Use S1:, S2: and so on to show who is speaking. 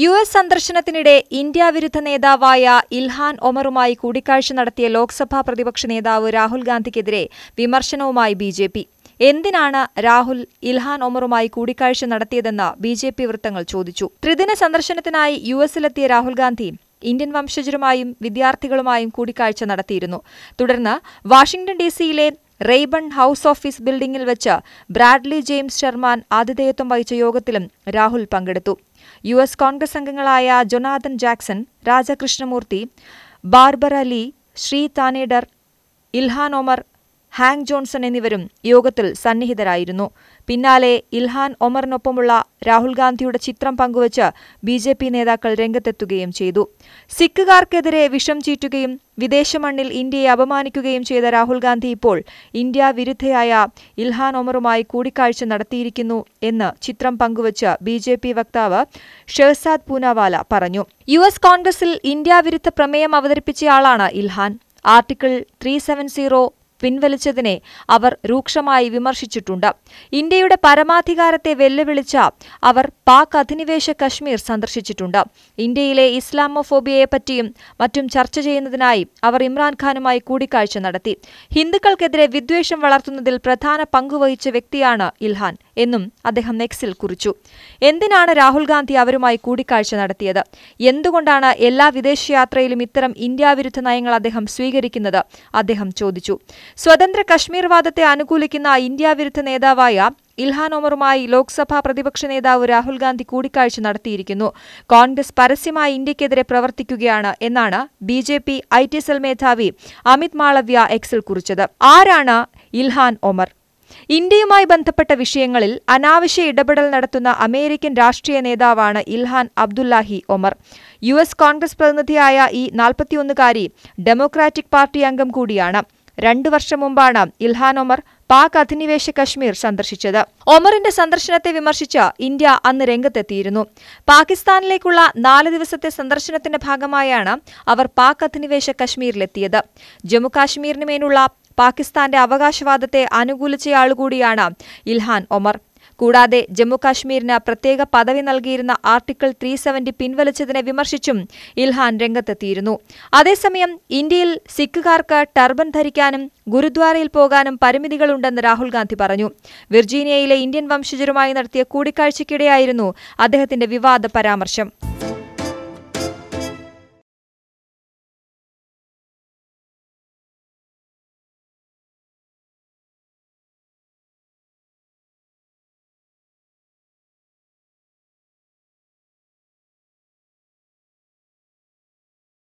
S1: U S സന്ദർശനത്തിനിടെ India വിരുദ്ധ നേതാവായ ഇൽഹാൻ ഒമറുമായി കൂടിക്കാഴ്ച നടത്തിയ ലോക്സഭാ പ്രതിപക്ഷ നേതാവ് രാഹുൽ ഗാന്ധിക്കെതിരെ വിമർശനവുമായി ബി ജെ പി എന്തിനാണ് രാഹുൽ ഇൽഹാൻ ഒമറുമായി കൂടിക്കാഴ്ച നടത്തിയതെന്ന് ബി ജെ പി വൃത്തങ്ങൾ ചോദിച്ചു ത്രിദിന സന്ദർശനത്തിനായി യു എസിലെത്തിയ രാഹുൽ ഗാന്ധി ഇന്ത്യൻ വംശജരുമായും വിദ്യാർത്ഥികളുമായും കൂടിക്കാഴ്ച നടത്തിയിരുന്നു തുടർന്ന് വാഷിംഗ്ടൺ ഡി സിയിലെ റെയ്ബൺ ഹൌസ് ഓഫീസ് ബിൽഡിംഗിൽ വെച്ച് ബ്രാഡ്ലി ജെയിംസ് ശർമാൻ ആതിഥേയത്വം വഹിച്ച യോഗത്തിലും രാഹുൽ പങ്കെടുത്തു യു എസ് കോൺഗ്രസ് അംഗങ്ങളായ Jonathan Jackson Raja Krishnamoorthi Barbara Lee Shri Thanedar Ilhan Omar Hank Johnson എന്നിവരും യോഗത്തിൽ സന്നിഹിതരായിരുന്നു പിന്നാലെ ഇൽഹാൻ ഒമറിനൊപ്പമുള്ള രാഹുൽ ഗാന്ധിയുടെ ചിത്രം പങ്കുവച്ച് ബി ജെ പി നേതാക്കൾ രംഗത്തെത്തുകയും ചെയ്തു സിഖുകാർക്കെതിരെ വിഷം ചീറ്റുകയും വിദേശ മണ്ണിൽ ഇന്ത്യയെ അപമാനിക്കുകയും ചെയ്ത രാഹുൽ ഗാന്ധി ഇപ്പോൾ ഇന്ത്യ വിരുദ്ധയായ ഇൽഹാൻ ഒമറുമായി കൂടിക്കാഴ്ച നടത്തിയിരിക്കുന്നു എന്ന് ചിത്രം പങ്കുവച്ച് ബി ജെ പി വക്താവ് ഷെഹസാദ് പൂനാവാല പറഞ്ഞു യു എസ് കോൺഗ്രസിൽ ഇന്ത്യ വിരുദ്ധ പ്രമേയം അവതരിപ്പിച്ചയാളാണ് Ilhan article three seven zero പിൻവലിച്ചതിനെ അവർ രൂക്ഷമായി വിമർശിച്ചിട്ടുണ്ട് ഇന്ത്യയുടെ പരമാധികാരത്തെ വെല്ലുവിളിച്ച അവർ പാക് അധിനിവേശ കശ്മീർ സന്ദർശിച്ചിട്ടുണ്ട് ഇന്ത്യയിലെ ഇസ്ലാമോഫോബിയയെപ്പറ്റിയും മറ്റും ചർച്ച ചെയ്യുന്നതിനായി അവർ ഇമ്രാൻഖാനുമായി കൂടിക്കാഴ്ച നടത്തി ഹിന്ദുക്കൾക്കെതിരെ വിദ്വേഷം വളർത്തുന്നതിൽ പ്രധാന പങ്കുവഹിച്ച വ്യക്തിയാണ് ഇൽഹാൻ എന്നും അദ്ദേഹം നെക്സിൽ കുറിച്ചു എന്തിനാണ് രാഹുൽ ഗാന്ധി അവരുമായി കൂടിക്കാഴ്ച നടത്തിയത് എന്തുകൊണ്ടാണ് എല്ലാ വിദേശയാത്രയിലും ഇത്തരം ഇന്ത്യാവിരുദ്ധ നയങ്ങൾ അദ്ദേഹം സ്വീകരിക്കുന്നത് അദ്ദേഹം ചോദിച്ചു സ്വതന്ത്ര കശ്മീർ വാദത്തെ അനുകൂലിക്കുന്ന ഇന്ത്യ വിരുദ്ധ നേതാവായ ഇൽഹാൻ ഒമറുമായി ലോക്സഭാ പ്രതിപക്ഷ നേതാവ് രാഹുൽ ഗാന്ധി കൂടിക്കാഴ്ച നടത്തിയിരിക്കുന്നു കോൺഗ്രസ് പരസ്യമായി ഇന്ത്യക്കെതിരെ പ്രവർത്തിക്കുകയാണ് എന്നാണ് B J P I T L മേധാവി അമിത് മാളവ്യ എക്സിൽ കുറിച്ചത് ആരാണ് ഇൽഹാൻ ഒമർ ഇന്ത്യയുമായി ബന്ധപ്പെട്ട വിഷയങ്ങളിൽ അനാവശ്യ ഇടപെടൽ നടത്തുന്ന അമേരിക്കൻ രാഷ്ട്രീയ നേതാവാണ് Ilhan Abdullahi Omar U S Congress പ്രതിനിധിയായ ഈ നാൽപ്പത്തിയൊന്നുകാരി ഡെമോക്രാറ്റിക് പാർട്ടി അംഗം കൂടിയാണ് രണ്ടു വർഷം മുമ്പാണ് ഇൽഹാൻ ഒമർ പാക് അധിനിവേശ കശ്മീർ സന്ദർശിച്ചത് ഒമറിന്റെ സന്ദർശനത്തെ വിമർശിച്ച് ഇന്ത്യ അന്ന് രംഗത്തെത്തിയിരുന്നു പാകിസ്ഥാനിലേക്കുള്ള നാല് ദിവസത്തെ സന്ദർശനത്തിന്റെ ഭാഗമായാണ് അവർ പാക് അധിനിവേശ കശ്മീരിലെത്തിയത് ജമ്മുകാശ്മീരിനുമേലുള്ള പാകിസ്ഥാന്റെ അവകാശവാദത്തെ അനുകൂലിച്ചയാളുകൂടിയാണ് ഇൽഹാൻ ഒമർ കൂടാതെ ജമ്മുകാശ്മീരിന് പ്രത്യേക പദവി നൽകിയിരുന്ന ആർട്ടിക്കിൾ ത്രീ സെവന്റി പിൻവലിച്ചതിനെ വിമർശിച്ചും ഇൽഹാൻ രംഗത്തെത്തിയിരുന്നു അതേസമയം ഇന്ത്യയിൽ സിഖുകാർക്ക് ടർബൻ ധരിക്കാനും ഗുരുദ്വാരയിൽ പോകാനും പരിമിതികളുണ്ടെന്ന് രാഹുൽ ഗാന്ധി പറഞ്ഞു വിർജീനിയയിലെ ഇന്ത്യൻ വംശജരുമായി നടത്തിയ കൂടിക്കാഴ്ചയ്ക്കിടെയായിരുന്നു അദ്ദേഹത്തിന്റെ വിവാദ പരാമർശം